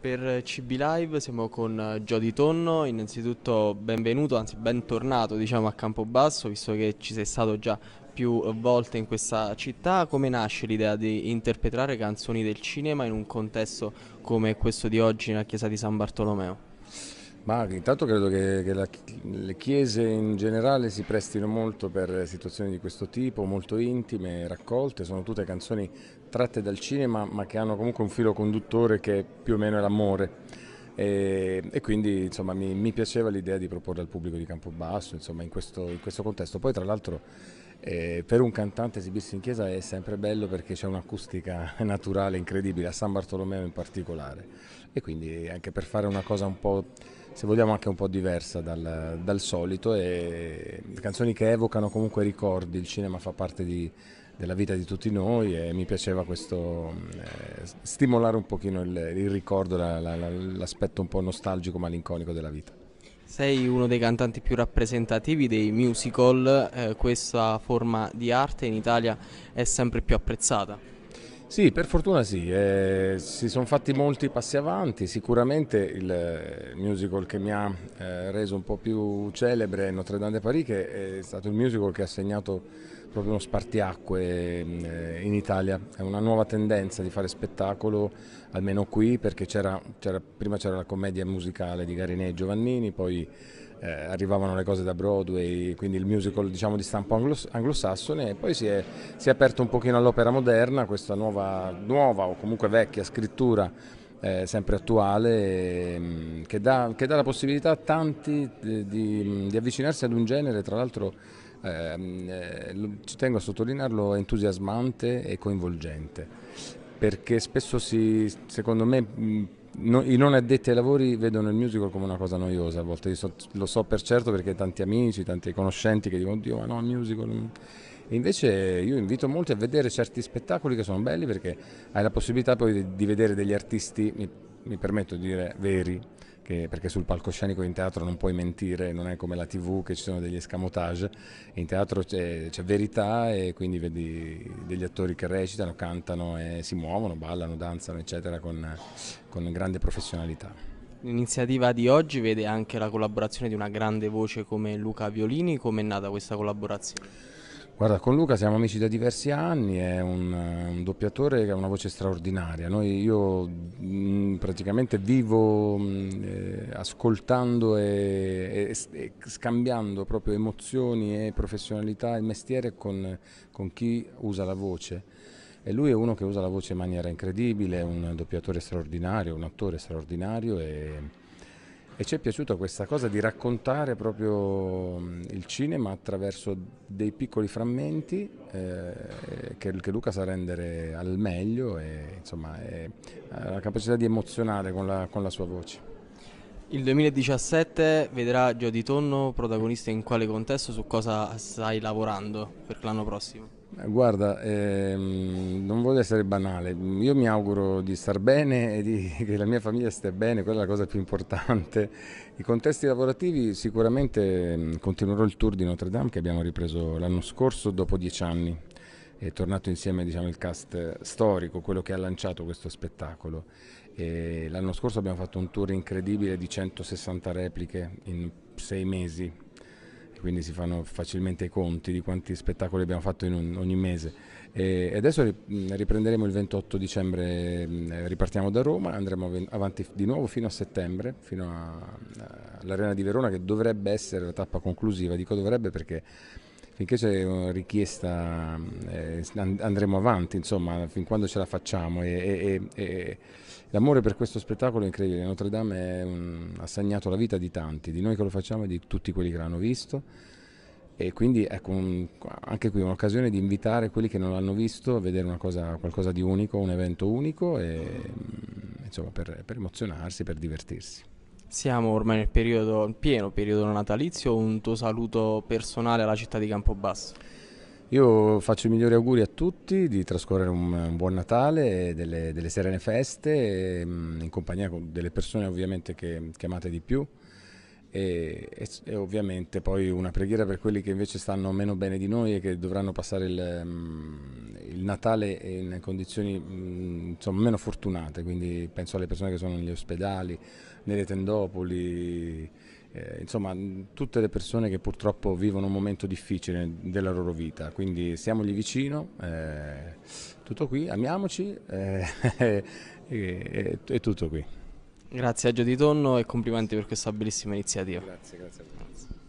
Per CB Live siamo con Gio eh, Di Tonno, innanzitutto benvenuto, anzi bentornato diciamo, a Campobasso, visto che ci sei stato già più volte in questa città, come nasce l'idea di interpretare canzoni del cinema in un contesto come questo di oggi nella chiesa di San Bartolomeo? Ma intanto credo che, che la, le chiese in generale si prestino molto per situazioni di questo tipo, molto intime, raccolte, sono tutte canzoni tratte dal cinema ma che hanno comunque un filo conduttore che è più o meno è l'amore. E, e, quindi insomma, mi, mi, piaceva l'idea di proporre al pubblico di Campobasso insomma, in, questo, in questo contesto. Poi tra l'altro eh, per un cantante esibirsi in chiesa è sempre bello perché c'è un'acustica naturale incredibile, a San Bartolomeo in particolare e quindi anche per fare una cosa un po' se vogliamo anche un po' diversa dal, dal solito e canzoni che evocano comunque ricordi, il cinema fa parte di, della vita di tutti noi e mi piaceva questo eh, stimolare un pochino il, il ricordo, la, la, la, l'aspetto un po' nostalgico malinconico della vita. Sei uno dei cantanti più rappresentativi dei musical, eh, questa forma di arte in Italia è sempre più apprezzata. Sì, per fortuna sì, eh, si sono fatti molti passi avanti, sicuramente il eh, musical che mi ha eh, reso un po' più celebre è Notre Dame de Paris che è stato il musical che ha segnato proprio uno spartiacque eh, in Italia, è una nuova tendenza di fare spettacolo almeno qui perché c'era, c'era, prima c'era la commedia musicale di Garinè e Giovannini, poi eh, arrivavano le cose da Broadway, quindi il musical diciamo, di stampo anglos- anglosassone e poi si è, si è, aperto un pochino all'opera moderna, questa nuova, nuova o comunque vecchia scrittura eh, sempre attuale ehm, che, dà, che, dà, la possibilità a tanti di, eh, di, di avvicinarsi ad un genere, tra l'altro ehm, eh, ci tengo a sottolinearlo, entusiasmante e coinvolgente perché spesso si, secondo me no, i non addetti ai lavori vedono il musical come una cosa noiosa a volte, so, lo so per certo perché tanti amici, tanti conoscenti che dicono oddio ma no il musical... E invece io invito molti a vedere certi spettacoli che sono belli perché hai la possibilità poi di, di vedere degli artisti, mi, mi permetto di dire, veri, che, perché sul palcoscenico in teatro non puoi mentire, non è come la tv che ci sono degli escamotage, in teatro c'è, c'è verità e quindi vedi degli attori che recitano, cantano e si muovono, ballano, danzano eccetera con, con grande professionalità. L'iniziativa di oggi vede anche la collaborazione di una grande voce come Luca Violini, come è nata questa collaborazione? Guarda, con Luca siamo amici da diversi anni, è un, un doppiatore che ha una voce straordinaria. Noi, io mh, mm, praticamente vivo mh, mm, eh, ascoltando e, e, e, scambiando proprio emozioni e professionalità e mestiere con, con chi usa la voce. E lui è uno che usa la voce in maniera incredibile, è un doppiatore straordinario, un attore straordinario. E, e ci è piaciuta questa cosa di raccontare proprio mm, il cinema attraverso dei piccoli frammenti eh, che, che, Luca sa rendere al meglio e insomma, è, ha la capacità di emozionare con la, con la sua voce. Il 2017 vedrà Gio Di Tonno protagonista in quale contesto, su cosa stai lavorando per l'anno prossimo? Eh, guarda, ehm, non voglio essere banale, io mi auguro di star bene e di, che la mia famiglia stia bene, quella è la cosa più importante. I contesti lavorativi sicuramente continuerò il tour di Notre Dame che abbiamo ripreso l'anno scorso dopo dieci anni è tornato insieme diciamo, il cast eh, storico, quello che ha lanciato questo spettacolo. l'anno scorso abbiamo fatto un tour incredibile di 160 repliche in sei mesi, quindi si fanno facilmente i conti di quanti spettacoli abbiamo fatto in un, ogni mese. E adesso riprenderemo il 28 dicembre, ripartiamo da Roma, andremo avanti di nuovo fino a settembre, fino all'Arena di Verona che dovrebbe essere la tappa conclusiva, dico dovrebbe perché finché c'è una eh, richiesta eh, andremo avanti, insomma, fin quando ce la facciamo. E, e, e, l'amore per questo spettacolo è incredibile. Notre Dame un, ha segnato la vita di tanti, di noi che lo facciamo e di tutti quelli che l'hanno visto. E quindi ecco, un, anche qui un'occasione di invitare quelli che non l'hanno visto a vedere cosa, qualcosa di unico, un evento unico, e, mm, insomma, per, per emozionarsi, per divertirsi. Siamo ormai nel periodo, pieno periodo natalizio, un tuo saluto personale alla città di Campobasso. Io faccio i migliori auguri a tutti di trascorrere un, un buon Natale, delle, delle serene feste, mm, in compagnia delle persone ovviamente che, che amate di più e, e, e, ovviamente poi una preghiera per quelli che invece stanno meno bene di noi e che dovranno passare il, mm, il Natale in condizioni mm, insomma, meno fortunate, quindi penso alle persone che sono negli ospedali, nelle tendopoli, eh, insomma mm, tutte le persone che purtroppo vivono un momento difficile della loro vita, quindi siamo lì vicino, eh, tutto qui, amiamoci eh, e, è tutto qui. Grazie a Gio Di Tonno e complimenti per questa bellissima iniziativa. Grazie, grazie a voi.